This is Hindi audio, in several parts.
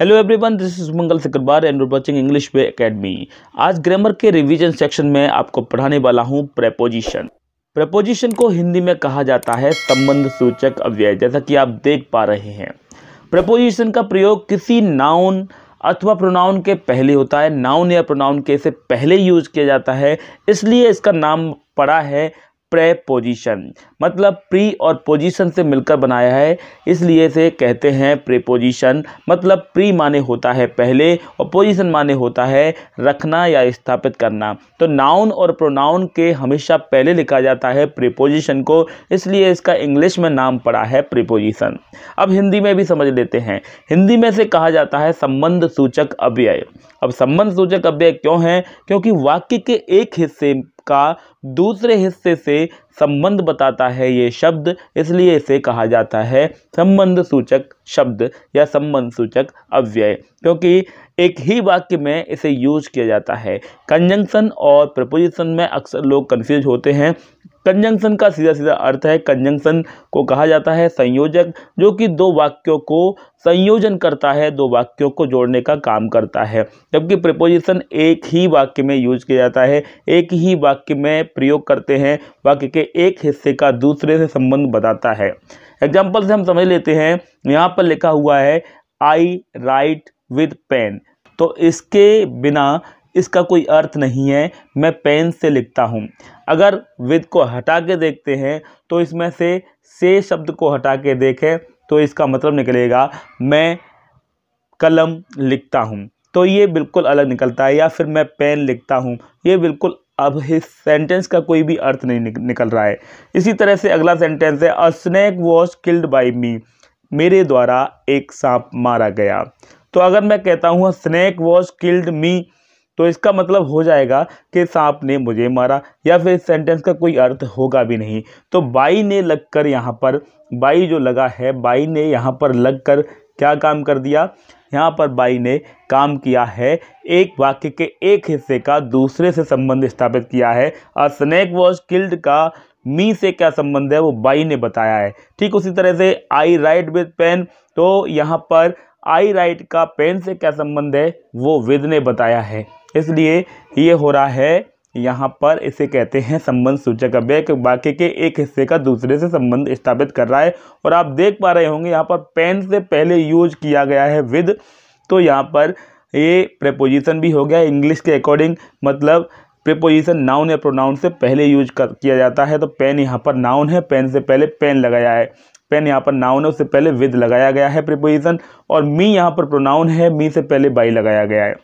hello everyone this is Mangal Sikarwar and watching English way academy आज ग्रामर के रिवीजन सेक्शन में आपको पढ़ाने वाला हूँ प्रेपोजिशन प्रेपोजिशन को हिंदी में कहा जाता है संबंध सूचक अव्यय जैसा कि आप देख पा रहे हैं प्रेपोजिशन का प्रयोग किसी नाउन अथवा प्रोनाउन के पहले होता है नाउन या प्रोनाउन के से पहले यूज किया जाता है इसलिए इसका नाम पड़ा है प्रेपोजिशन मतलब प्री और पोजीशन से मिलकर बनाया है इसलिए से कहते हैं प्रीपोजिशन मतलब प्री माने होता है पहले और पोजीशन माने होता है रखना या स्थापित करना तो नाउन और प्रोनाउन के हमेशा पहले लिखा जाता है प्रिपोजिशन को इसलिए इसका इंग्लिश में नाम पड़ा है प्रिपोजिशन अब हिंदी में भी समझ लेते हैं हिंदी में से कहा जाता है संबंध सूचक अव्यय अब संबंध सूचक अव्यय क्यों है क्योंकि वाक्य के एक हिस्से का दूसरे हिस्से से संबंध बताता है ये शब्द इसलिए इसे कहा जाता है संबंध सूचक शब्द या संबंध सूचक अव्यय क्योंकि एक ही वाक्य में इसे यूज किया जाता है कंजंक्शन और प्रपोजिशन में अक्सर लोग कन्फ्यूज होते हैं कंजंक्शन का सीधा सीधा अर्थ है कंजंक्शन को कहा जाता है संयोजक जो कि दो वाक्यों को संयोजन करता है दो वाक्यों को जोड़ने का काम करता है जबकि प्रपोजिशन एक ही वाक्य में यूज किया जाता है एक ही वाक्य में प्रयोग करते हैं वाक्य के एक हिस्से का दूसरे से संबंध बताता है एग्जाम्पल से हम समझ लेते हैं यहाँ पर लिखा हुआ है आई राइट विद पेन तो इसके बिना इसका कोई अर्थ नहीं है मैं पेन से लिखता हूँ अगर विद को हटा के देखते हैं तो इसमें से से शब्द को हटा के देखें तो इसका मतलब निकलेगा मैं कलम लिखता हूँ तो ये बिल्कुल अलग निकलता है या फिर मैं पेन लिखता हूँ ये बिल्कुल अब इस सेंटेंस का कोई भी अर्थ नहीं निक, निकल रहा है इसी तरह से अगला सेंटेंस है a snake was killed by me मेरे द्वारा एक सांप मारा गया तो अगर मैं कहता हूँ स्नैक वॉज किल्ड मी तो इसका मतलब हो जाएगा कि सांप ने मुझे मारा या फिर इस सेंटेंस का कोई अर्थ होगा भी नहीं तो बाई ने लगकर यहाँ पर बाई जो लगा है बाई ने यहाँ पर लगकर क्या काम कर दिया यहाँ पर बाई ने काम किया है एक वाक्य के एक हिस्से का दूसरे से संबंध स्थापित किया है और स्नैक वॉज किल्ड का मी से क्या संबंध है वो बाई ने बताया है ठीक उसी तरह से आई राइट विद पेन तो यहाँ पर आई राइट का पेन से क्या संबंध है वो विद ने बताया है इसलिए ये हो रहा है यहाँ पर इसे कहते हैं संबंध सूचक अब के वाक्य के एक हिस्से का दूसरे से संबंध स्थापित कर रहा है और आप देख पा रहे होंगे यहाँ पर पेन से पहले यूज किया गया है विद तो यहाँ पर ये प्रपोजिशन भी हो गया इंग्लिश के अकॉर्डिंग मतलब प्रिपोजिशन नाउन या प्रोनाउन से पहले यूज कर किया जाता है तो पेन यहाँ पर नाउन है पेन से पहले पेन लगाया है पेन यहाँ पर नाउन है उससे पहले विद लगाया गया है प्रिपोजिशन और मी यहाँ पर प्रोनाउन है मी से पहले बाई लगाया गया है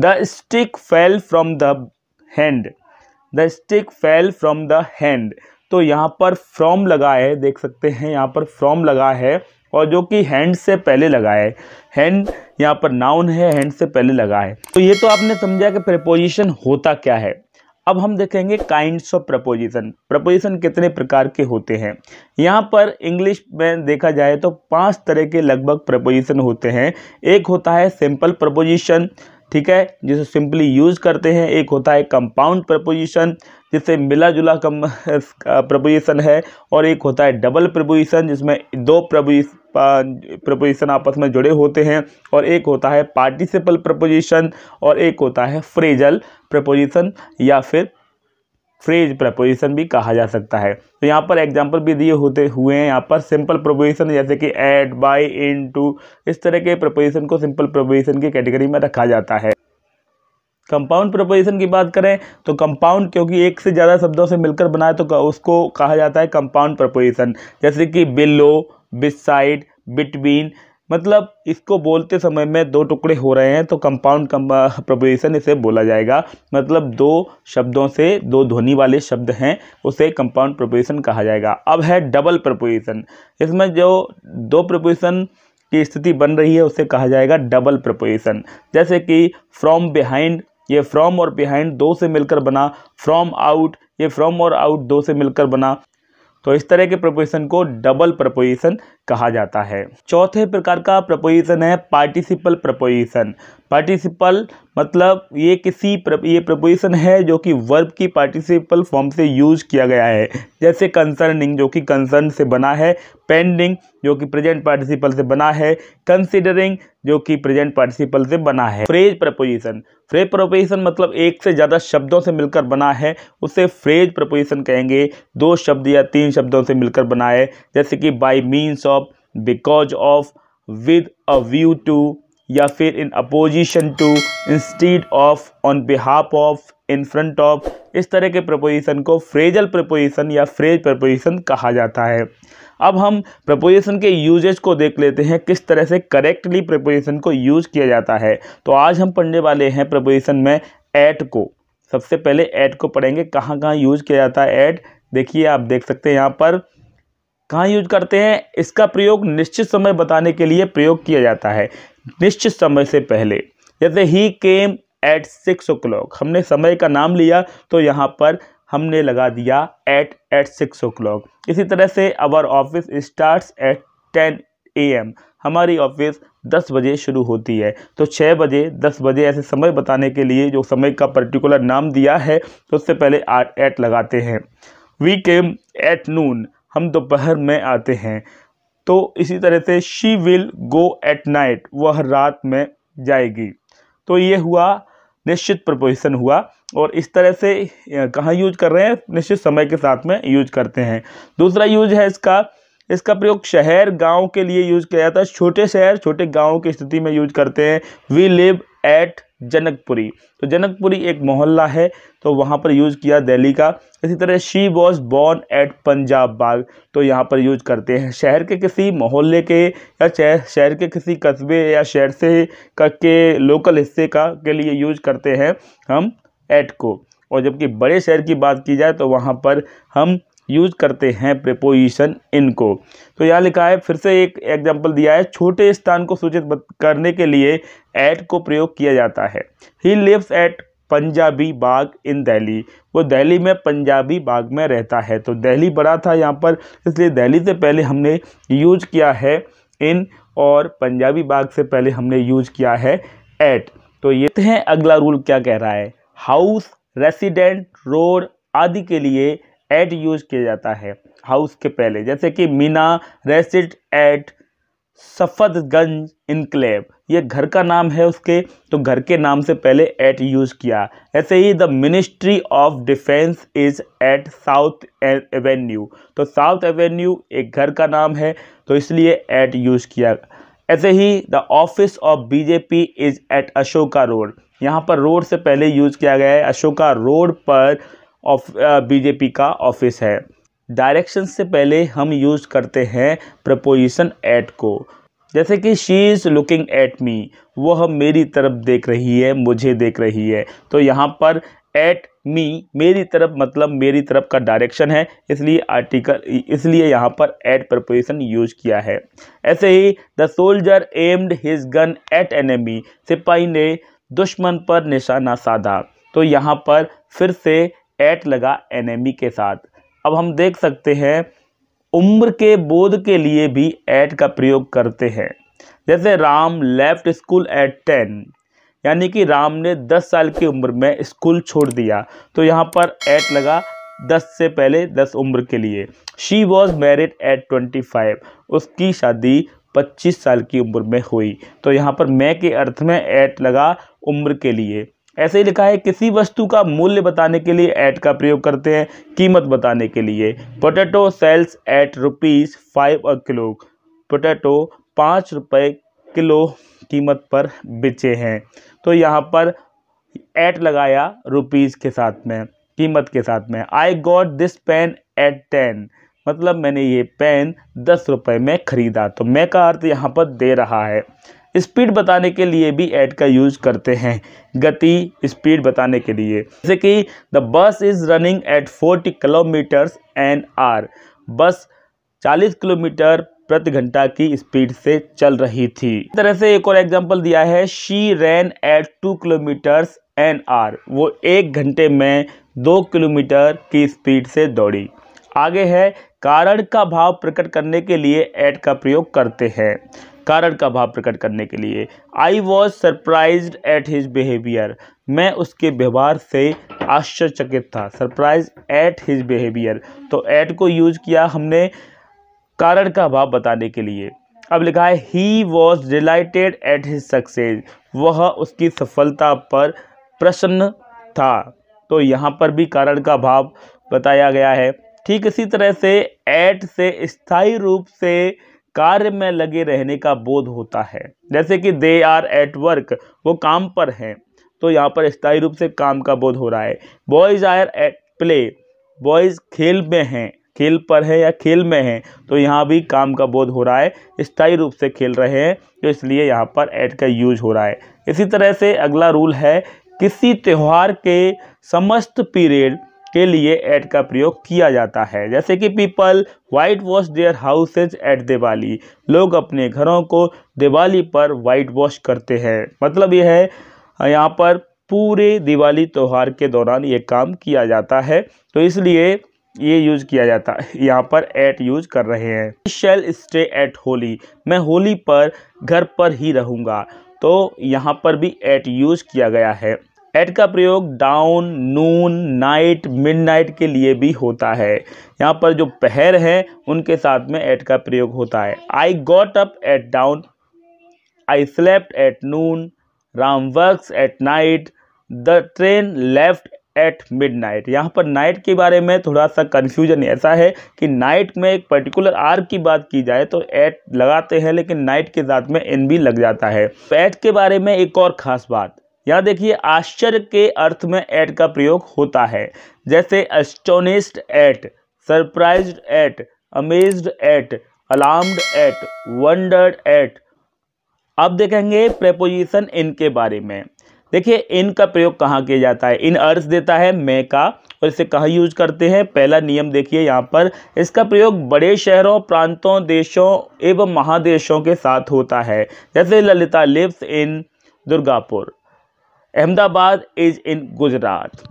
the stick fell from the hand the stick fell from the hand तो यहाँ पर फ्रॉम लगा है देख सकते हैं यहाँ पर फ्रॉम लगा है और जो कि हैंड से पहले लगा है हैंड यहाँ पर नाउन है हैंड से पहले लगा है तो ये तो आपने समझा कि प्रपोजिशन होता क्या है अब हम देखेंगे काइंड्स ऑफ प्रपोजिशन प्रपोजिशन कितने प्रकार के होते हैं यहाँ पर इंग्लिश में देखा जाए तो पांच तरह के लगभग प्रपोजिशन होते हैं एक होता है सिंपल प्रपोजिशन ठीक है जिसे सिंपली यूज़ करते हैं एक होता है कंपाउंड प्रपोजिशन जिससे मिला जुला कम प्रपोजिशन है और एक होता है डबल प्रपोजिशन जिसमें दो प्रपोजिशन आपस में जुड़े होते हैं और एक होता है पार्टिसिपल प्रपोजिशन और एक होता है फ्रेजल प्रपोजिशन या फिर फ्रेज प्रपोजिशन भी कहा जा सकता है तो यहाँ पर एग्जाम्पल भी दिए होते हुए हैं यहाँ पर सिंपल प्रपोजिशन जैसे कि एट बाई इन टू इस तरह के प्रपोजिशन को सिंपल प्रपोजिशन की कैटेगरी में रखा जाता है कंपाउंड प्रपोजिशन की बात करें तो कंपाउंड क्योंकि एक से ज़्यादा शब्दों से मिलकर बनाए तो उसको कहा जाता है कंपाउंड प्रपोजिशन जैसे कि बिलो बिसाइड बिटवीन मतलब इसको बोलते समय में दो टुकड़े हो रहे हैं तो कंपाउंड प्रपोजिशन इसे बोला जाएगा मतलब दो शब्दों से दो ध्वनि वाले शब्द हैं उसे कंपाउंड प्रपोजिशन कहा जाएगा अब है डबल प्रपोजिशन इसमें जो दो प्रपोजिशन की स्थिति बन रही है उसे कहा जाएगा डबल प्रपोजिशन जैसे कि फ्रॉम बिहाइंड ये फ्रॉम और बिहाइंड दो से मिलकर बना फ्रॉम आउट ये फ्रॉम और आउट दो से मिलकर बना तो इस तरह के प्रपोजिशन को डबल प्रपोजिशन कहा जाता है चौथे प्रकार का प्रपोजिशन है पार्टिसिपल प्रपोजिशन पार्टिसिपल मतलब ये किसी प्र, ये प्रपोजिशन है जो कि वर्ब की पार्टिसिपल फॉर्म से यूज किया गया है जैसे कंसर्निंग जो कि कंसर्न से बना है पेंडिंग जो कि प्रेजेंट पार्टिसिपल से बना है कंसिडरिंग जो कि प्रेजेंट पार्टिसिपल से बना है फ्रेज प्रपोजिशन फ्रेज प्रपोजिशन मतलब एक से ज़्यादा शब्दों से मिलकर बना है उसे फ्रेज प्रपोजिशन कहेंगे दो शब्द या तीन शब्दों से मिलकर बना है जैसे कि by means of because of with a view to या फिर in opposition to instead of on behalf of in front of इस तरह के प्रपोजिशन को फ्रेजल प्रपोजिशन या फ्रेज प्रपोजिशन कहा जाता है अब हम प्रपोजिशन के यूजेज को देख लेते हैं किस तरह से करेक्टली प्रपोजिशन को यूज किया जाता है तो आज हम पढ़ने वाले हैं प्रपोजिशन में एट को सबसे पहले एट को पढ़ेंगे कहाँ कहाँ यूज किया जाता है एट देखिए आप देख सकते हैं यहाँ पर कहाँ यूज करते हैं इसका प्रयोग निश्चित समय बताने के लिए प्रयोग किया जाता है निश्चित समय से पहले जैसे ही came at six o'clock हमने समय का नाम लिया तो यहाँ पर हमने लगा दिया at at six o'clock इसी तरह से our office starts at ten A M हमारी ऑफिस दस बजे शुरू होती है तो छः बजे दस बजे ऐसे समय बताने के लिए जो समय का पर्टिकुलर नाम दिया है तो उससे पहले आठ एट लगाते हैं वी केम एट नून हम दोपहर में आते हैं तो इसी तरह से she will go at night वह रात में जाएगी तो ये हुआ निश्चित प्रपोजिशन हुआ और इस तरह से कहाँ यूज कर रहे हैं निश्चित समय के साथ में यूज करते हैं दूसरा यूज है इसका इसका प्रयोग शहर गांव के लिए यूज किया जाता है छोटे शहर छोटे गांव की स्थिति में यूज करते हैं वी लिव एट जनकपुरी तो जनकपुरी एक मोहल्ला है तो वहाँ पर यूज़ किया दिल्ली का इसी तरह she was born at Punjab Bagh तो यहाँ पर यूज करते हैं शहर के किसी मोहल्ले के या शहर के किसी कस्बे या शहर से का के लोकल हिस्से का के लिए यूज करते हैं हम एट को और जबकि बड़े शहर की बात की जाए तो वहाँ पर हम यूज करते हैं प्रिपोजिशन इनको तो यहाँ लिखा है फिर से एक एग्जाम्पल दिया है छोटे स्थान को सूचित करने के लिए एट को प्रयोग किया जाता है he lives at Punjabi Bagh in Delhi वो दिल्ली में पंजाबी बाग में रहता है तो दिल्ली बड़ा था यहाँ पर इसलिए दिल्ली से पहले हमने यूज किया है इन और पंजाबी बाग से पहले हमने यूज किया है एट तो ये हैं अगला रूल क्या कह रहा है हाउस रेसिडेंट रोड आदि के लिए एट यूज किया जाता है हाउस के पहले जैसे कि Meena reside at Safdarjung enclave ये घर का नाम है उसके तो घर के नाम से पहले एट यूज किया ऐसे ही the ministry of defence is at South Avenue तो साउथ एवेन्यू एक घर का नाम है तो इसलिए एट यूज किया ऐसे ही the office of BJP is at Ashoka Road यहाँ पर रोड से पहले यूज किया गया है अशोका रोड पर ऑफ बीजेपी uh, का ऑफिस है डायरेक्शन से पहले हम यूज़ करते हैं प्रपोजिशन एट को जैसे कि she is looking at me वो हम मेरी तरफ देख रही है मुझे देख रही है तो यहाँ पर एट मी मेरी तरफ मतलब मेरी तरफ का डायरेक्शन है इसलिए आर्टिकल इसलिए यहाँ पर एट प्रपोजिशन यूज किया है ऐसे ही the soldier aimed his gun at enemy सिपाही ने दुश्मन पर निशाना साधा तो यहाँ पर फिर से एट लगा एन के साथ अब हम देख सकते हैं उम्र के बोध के लिए भी एट का प्रयोग करते हैं जैसे Ram left school at ten यानी कि राम ने दस साल की उम्र में स्कूल छोड़ दिया तो यहाँ पर एट लगा दस से पहले दस उम्र के लिए she was married at twenty five उसकी शादी पच्चीस साल की उम्र में हुई तो यहाँ पर मैं के अर्थ में एट लगा उम्र के लिए ऐसे ही लिखा है किसी वस्तु का मूल्य बताने के लिए ऐट का प्रयोग करते हैं कीमत बताने के लिए potato sells at rupees five a kilo potato पाँच रुपये किलो कीमत पर बेचे हैं तो यहाँ पर ऐट लगाया रुपीज़ के साथ में कीमत के साथ में I got this pen at ten मतलब मैंने ये पेन दस रुपये में ख़रीदा तो मैं का अर्थ यहाँ पर दे रहा है स्पीड बताने के लिए भी ऐड का यूज करते हैं गति स्पीड बताने के लिए जैसे कि the bus is running at forty kilometres an hour bus चालीस किलोमीटर प्रति घंटा की स्पीड से चल रही थी इस तरह से एक और एग्जांपल दिया है she ran at two kilometres an hour वो एक घंटे में दो किलोमीटर की स्पीड से दौड़ी आगे है कारण का भाव प्रकट करने के लिए ऐड का प्रयोग करते हैं कारण का भाव प्रकट करने के लिए I was surprise at his behaviour मैं उसके व्यवहार से आश्चर्यचकित था सरप्राइज एट हिज बिहेवियर तो एट को यूज किया हमने कारण का भाव बताने के लिए अब लिखा है he was delighted at his success वह उसकी सफलता पर प्रसन्न था तो यहाँ पर भी कारण का भाव बताया गया है ठीक इसी तरह से ऐट से स्थायी रूप से कार्य में लगे रहने का बोध होता है जैसे कि दे आर एट वर्क वो काम पर हैं तो यहाँ पर स्थायी रूप से काम का बोध हो रहा है boys are at play boys खेल में हैं खेल पर है या खेल में है तो यहाँ भी काम का बोध हो रहा है स्थायी रूप से खेल रहे हैं तो इसलिए यहाँ पर ऐड का यूज हो रहा है इसी तरह से अगला रूल है किसी त्यौहार के समस्त पीरियड के लिए ऐड का प्रयोग किया जाता है जैसे कि people white wash their houses at Diwali लोग अपने घरों को दिवाली पर वाइट वॉश करते हैं मतलब यह है यहाँ पर पूरे दिवाली त्यौहार के दौरान ये काम किया जाता है तो इसलिए ये यूज किया जाता है यहाँ पर एट यूज कर रहे हैं शेल स्टे एट होली मैं होली पर घर पर ही रहूँगा तो यहाँ पर भी एट यूज किया गया है एट का प्रयोग डाउन नून नाइट मिडनाइट के लिए भी होता है यहाँ पर जो पहर है उनके साथ में एट का प्रयोग होता है I got up at dawn I slept at noon Ram works at night the train left at midnight यहाँ पर नाइट के बारे में थोड़ा सा कन्फ्यूजन ऐसा है कि नाइट में एक पर्टिकुलर आर की बात की जाए तो एट लगाते हैं लेकिन नाइट के साथ में एन भी लग जाता है एट के बारे में एक और ख़ास बात यहाँ देखिए आश्चर्य के अर्थ में एट का प्रयोग होता है जैसे astonished at surprise at amaze at alarmed at wondered at अब देखेंगे प्रेपोजिशन इन के बारे में देखिए इन का प्रयोग कहाँ किया जाता है इन अर्थ देता है मैं का और इसे कहाँ यूज करते हैं पहला नियम देखिए यहाँ पर इसका प्रयोग बड़े शहरों प्रांतों देशों एवं महादेशों के साथ होता है जैसे Lalita lives in Durgapur Ahmedabad is in Gujarat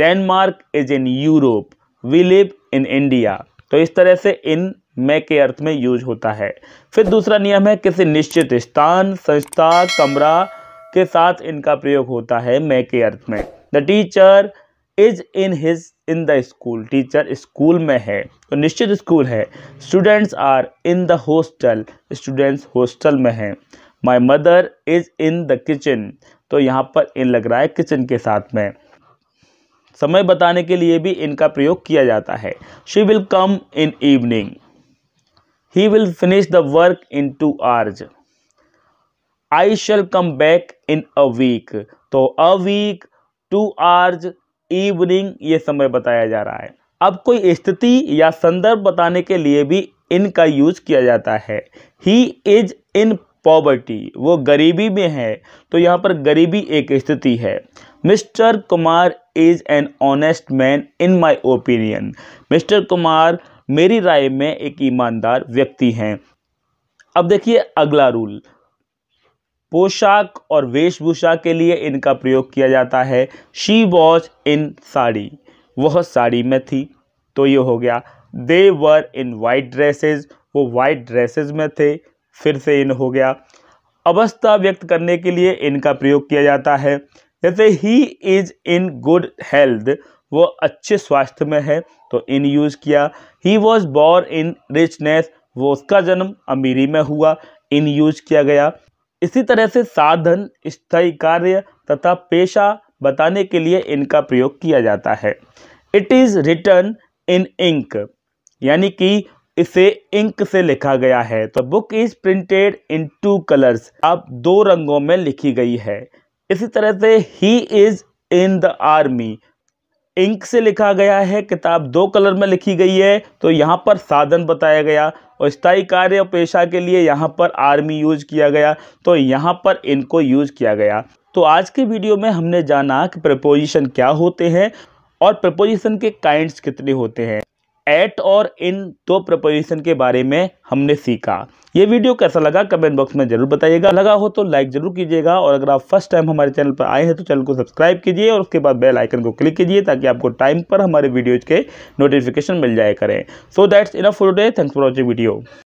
Denmark is in Europe we live in India तो इस तरह से इन मे के अर्थ में यूज होता है फिर दूसरा नियम है किसी निश्चित स्थान संस्था कमरा के साथ इनका प्रयोग होता है मै के अर्थ में the teacher is in his in the school teacher school में है तो निश्चित स्कूल है students are in the hostel students hostel में हैं my mother is in the kitchen तो यहाँ पर इन लग रहा है किचन के साथ में समय बताने के लिए भी इनका प्रयोग किया जाता है she will come in evening he will finish the work in two hours I shall come back in a week तो a week two hours evening ये समय बताया जा रहा है अब कोई स्थिति या संदर्भ बताने के लिए भी इनका यूज किया जाता है ही इज इन पॉवर्टी वो गरीबी में है तो यहाँ पर गरीबी एक स्थिति है mister Kumar is an honest man in my opinion mister Kumar मेरी राय में एक ईमानदार व्यक्ति हैं अब देखिए अगला रूल पोशाक और वेशभूषा के लिए इनका प्रयोग किया जाता है शी वॉज इन साड़ी वह साड़ी में थी तो ये हो गया they were in white dresses वो वाइट ड्रेसेज में थे फिर से इन हो गया अवस्था व्यक्त करने के लिए इनका प्रयोग किया जाता है जैसे he is in good health वो अच्छे स्वास्थ्य में है तो इन यूज़ किया ही वॉज बॉर इन रिचनेस वो उसका जन्म अमीरी में हुआ इन यूज किया गया इसी तरह से साधन स्थायी कार्य तथा पेशा बताने के लिए इनका प्रयोग किया जाता है it is written in ink यानी कि इसे इंक से लिखा गया है तो book is printed in two colours अब दो रंगों में लिखी गई है इसी तरह से he is in the army ink से लिखा गया है किताब दो कलर में लिखी गई है तो यहाँ पर साधन बताया गया और स्थायी कार्य और पेशा के लिए यहाँ पर आर्मी यूज किया गया तो यहाँ पर इनको यूज किया गया तो आज के वीडियो में हमने जाना कि प्रपोजिशन क्या होते हैं और प्रपोजिशन के काइंड्स कितने होते हैं एट और इन दो प्रपोजिशन के बारे में हमने सीखा ये वीडियो कैसा लगा कमेंट बॉक्स में जरूर बताइएगा लगा हो तो लाइक जरूर कीजिएगा और अगर आप फर्स्ट टाइम हमारे चैनल पर आए हैं तो चैनल को सब्सक्राइब कीजिए और उसके बाद बेल आइकन को क्लिक कीजिए ताकि आपको टाइम पर हमारे वीडियोज के नोटिफिकेशन मिल जाए करें so that's enough for day thanks for watching video